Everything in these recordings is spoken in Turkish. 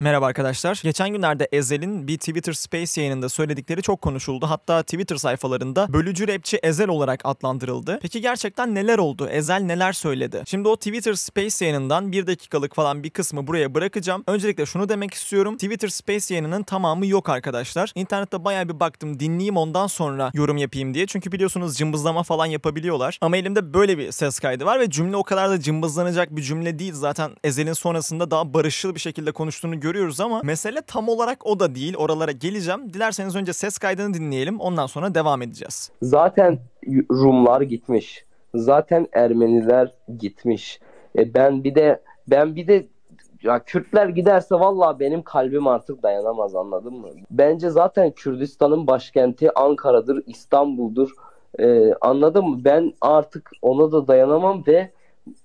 Merhaba arkadaşlar. Geçen günlerde Ezel'in bir Twitter Space yayınında söyledikleri çok konuşuldu. Hatta Twitter sayfalarında bölücü rapçi Ezel olarak adlandırıldı. Peki gerçekten neler oldu? Ezel neler söyledi? Şimdi o Twitter Space yayınından bir dakikalık falan bir kısmı buraya bırakacağım. Öncelikle şunu demek istiyorum. Twitter Space yayınının tamamı yok arkadaşlar. İnternette baya bir baktım dinleyeyim ondan sonra yorum yapayım diye. Çünkü biliyorsunuz cımbızlama falan yapabiliyorlar. Ama elimde böyle bir ses kaydı var ve cümle o kadar da cımbızlanacak bir cümle değil. Zaten Ezel'in sonrasında daha barışçıl bir şekilde konuştuğunu görüyoruz ama mesele tam olarak o da değil. Oralara geleceğim. Dilerseniz önce ses kaydını dinleyelim. Ondan sonra devam edeceğiz. Zaten Rumlar gitmiş. Zaten Ermeniler gitmiş. E ben bir de ben bir de ya Kürtler giderse valla benim kalbim artık dayanamaz anladın mı? Bence zaten Kürdistan'ın başkenti Ankara'dır, İstanbul'dur. Ee, anladın mı? Ben artık ona da dayanamam ve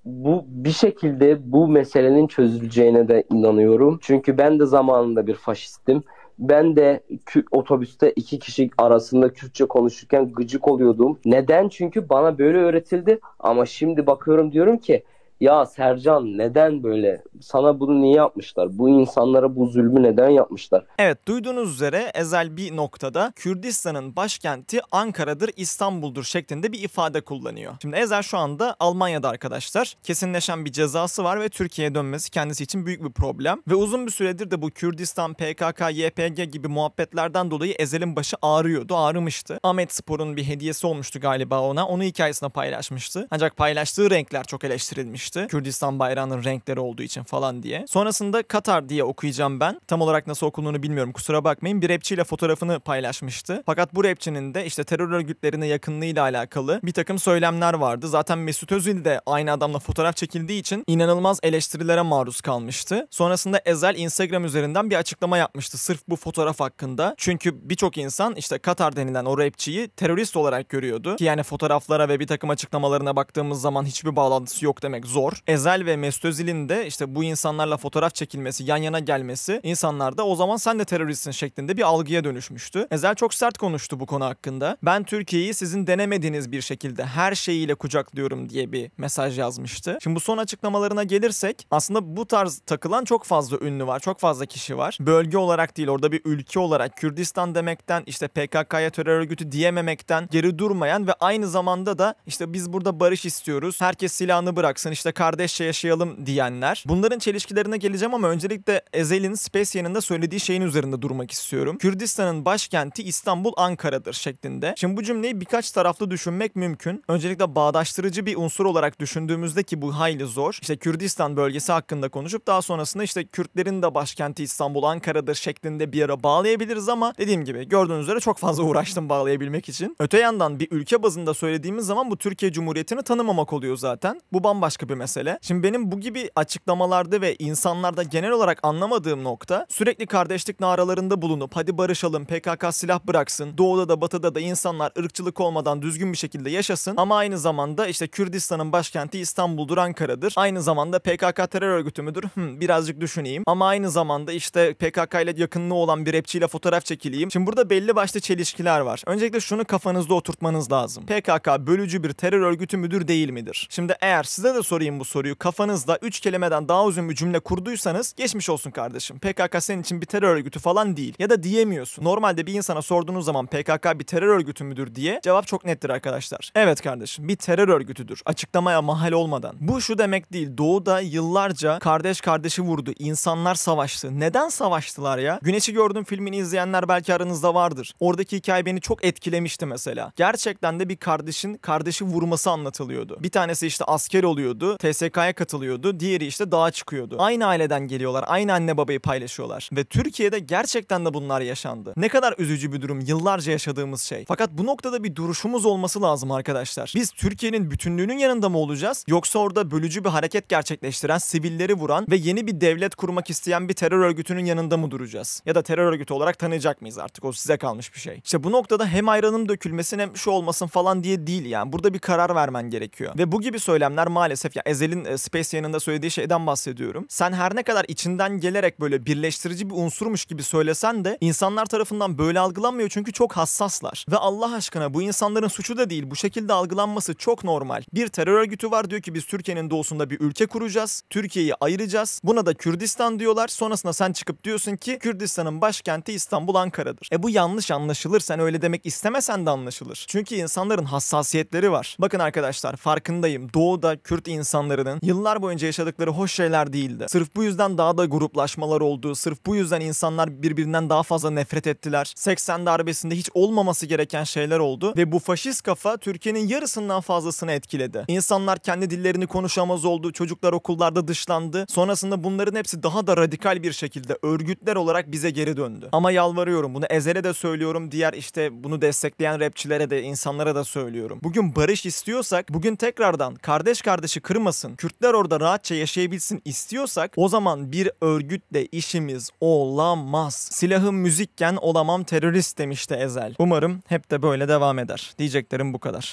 bu bir şekilde bu meselenin çözüleceğine de inanıyorum. Çünkü ben de zamanında bir faşistim. Ben de otobüste iki kişi arasında Kürtçe konuşurken gıcık oluyordum. Neden? Çünkü bana böyle öğretildi. Ama şimdi bakıyorum diyorum ki ya Sercan neden böyle sana bunu niye yapmışlar? Bu insanlara bu zulmü neden yapmışlar? Evet duyduğunuz üzere ezel bir noktada Kürdistan'ın başkenti Ankara'dır İstanbul'dur şeklinde bir ifade kullanıyor. Şimdi Ezel şu anda Almanya'da arkadaşlar. Kesinleşen bir cezası var ve Türkiye'ye dönmesi kendisi için büyük bir problem. Ve uzun bir süredir de bu Kürdistan, PKK, YPG gibi muhabbetlerden dolayı Ezel'in başı ağrıyordu, ağrımıştı. Ahmet Spor'un bir hediyesi olmuştu galiba ona. Onu hikayesine paylaşmıştı. Ancak paylaştığı renkler çok eleştirilmişti yapmıştı. Kürdistan bayrağının renkleri olduğu için falan diye. Sonrasında Katar diye okuyacağım ben. Tam olarak nasıl okunduğunu bilmiyorum kusura bakmayın. Bir rapçiyle fotoğrafını paylaşmıştı. Fakat bu rapçinin de işte terör örgütlerine yakınlığıyla alakalı bir takım söylemler vardı. Zaten Mesut Özil de aynı adamla fotoğraf çekildiği için inanılmaz eleştirilere maruz kalmıştı. Sonrasında Ezel Instagram üzerinden bir açıklama yapmıştı sırf bu fotoğraf hakkında. Çünkü birçok insan işte Katar denilen o rapçiyi terörist olarak görüyordu. Ki yani fotoğraflara ve bir takım açıklamalarına baktığımız zaman hiçbir bağlantısı yok demek zor zor. Ezel ve Mesut Özil'in de işte bu insanlarla fotoğraf çekilmesi, yan yana gelmesi insanlarda o zaman sen de teröristsin şeklinde bir algıya dönüşmüştü. Ezel çok sert konuştu bu konu hakkında. Ben Türkiye'yi sizin denemediğiniz bir şekilde her şeyiyle kucaklıyorum diye bir mesaj yazmıştı. Şimdi bu son açıklamalarına gelirsek aslında bu tarz takılan çok fazla ünlü var, çok fazla kişi var. Bölge olarak değil orada bir ülke olarak Kürdistan demekten işte PKK'ya terör örgütü diyememekten geri durmayan ve aynı zamanda da işte biz burada barış istiyoruz. Herkes silahını bıraksın işte işte kardeşçe yaşayalım diyenler. Bunların çelişkilerine geleceğim ama öncelikle Ezel'in Spaceya'nın da söylediği şeyin üzerinde durmak istiyorum. Kürdistan'ın başkenti İstanbul Ankara'dır şeklinde. Şimdi bu cümleyi birkaç taraflı düşünmek mümkün. Öncelikle bağdaştırıcı bir unsur olarak düşündüğümüzde ki bu hayli zor. İşte Kürdistan bölgesi hakkında konuşup daha sonrasında işte Kürtlerin de başkenti İstanbul Ankara'dır şeklinde bir ara bağlayabiliriz ama dediğim gibi gördüğünüz üzere çok fazla uğraştım bağlayabilmek için. Öte yandan bir ülke bazında söylediğimiz zaman bu Türkiye Cumhuriyeti'ni tanımamak oluyor zaten. Bu bambaşka bir bir mesele. Şimdi benim bu gibi açıklamalarda ve insanlarda genel olarak anlamadığım nokta sürekli kardeşlik naralarında bulunup hadi barışalım PKK silah bıraksın doğuda da batıda da insanlar ırkçılık olmadan düzgün bir şekilde yaşasın ama aynı zamanda işte Kürdistan'ın başkenti İstanbul'dur Ankara'dır. Aynı zamanda PKK terör örgütü müdür? Hmm, birazcık düşüneyim ama aynı zamanda işte PKK ile yakınlığı olan bir rapçiyle fotoğraf çekileyim. Şimdi burada belli başlı çelişkiler var. Öncelikle şunu kafanızda oturtmanız lazım. PKK bölücü bir terör örgütü müdür değil midir? Şimdi eğer size de soru sorayım bu soruyu. Kafanızda üç kelimeden daha uzun bir cümle kurduysanız geçmiş olsun kardeşim. PKK senin için bir terör örgütü falan değil. Ya da diyemiyorsun. Normalde bir insana sorduğunuz zaman PKK bir terör örgütü müdür diye cevap çok nettir arkadaşlar. Evet kardeşim bir terör örgütüdür. Açıklamaya mahal olmadan. Bu şu demek değil. Doğu'da yıllarca kardeş kardeşi vurdu. İnsanlar savaştı. Neden savaştılar ya? Güneşi gördüm filmini izleyenler belki aranızda vardır. Oradaki hikaye beni çok etkilemişti mesela. Gerçekten de bir kardeşin kardeşi vurması anlatılıyordu. Bir tanesi işte asker oluyordu çoğu TSK'ya katılıyordu. Diğeri işte dağa çıkıyordu. Aynı aileden geliyorlar. Aynı anne babayı paylaşıyorlar. Ve Türkiye'de gerçekten de bunlar yaşandı. Ne kadar üzücü bir durum yıllarca yaşadığımız şey. Fakat bu noktada bir duruşumuz olması lazım arkadaşlar. Biz Türkiye'nin bütünlüğünün yanında mı olacağız? Yoksa orada bölücü bir hareket gerçekleştiren, sivilleri vuran ve yeni bir devlet kurmak isteyen bir terör örgütünün yanında mı duracağız? Ya da terör örgütü olarak tanıyacak mıyız artık? O size kalmış bir şey. İşte bu noktada hem ayranım dökülmesin hem şu olmasın falan diye değil yani. Burada bir karar vermen gerekiyor. Ve bu gibi söylemler maalesef Ezel'in e, Space yanında söylediği şeyden bahsediyorum. Sen her ne kadar içinden gelerek böyle birleştirici bir unsurmuş gibi söylesen de insanlar tarafından böyle algılanmıyor çünkü çok hassaslar. Ve Allah aşkına bu insanların suçu da değil. Bu şekilde algılanması çok normal. Bir terör örgütü var diyor ki biz Türkiye'nin doğusunda bir ülke kuracağız. Türkiye'yi ayıracağız. Buna da Kürdistan diyorlar. Sonrasında sen çıkıp diyorsun ki Kürdistan'ın başkenti İstanbul Ankara'dır. E bu yanlış anlaşılır. Sen öyle demek istemesen de anlaşılır. Çünkü insanların hassasiyetleri var. Bakın arkadaşlar farkındayım. Doğuda Kürt insan insanlarının yıllar boyunca yaşadıkları hoş şeyler değildi. Sırf bu yüzden daha da gruplaşmalar oldu. Sırf bu yüzden insanlar birbirinden daha fazla nefret ettiler. 80 darbesinde hiç olmaması gereken şeyler oldu ve bu faşist kafa Türkiye'nin yarısından fazlasını etkiledi. İnsanlar kendi dillerini konuşamaz oldu. Çocuklar okullarda dışlandı. Sonrasında bunların hepsi daha da radikal bir şekilde örgütler olarak bize geri döndü. Ama yalvarıyorum bunu Ezel'e de söylüyorum. Diğer işte bunu destekleyen rapçilere de insanlara da söylüyorum. Bugün barış istiyorsak bugün tekrardan kardeş kardeşi kırmızı kırmasın, Kürtler orada rahatça yaşayabilsin istiyorsak o zaman bir örgütle işimiz olamaz. Silahım müzikken olamam terörist demişti Ezel. Umarım hep de böyle devam eder. Diyeceklerim bu kadar.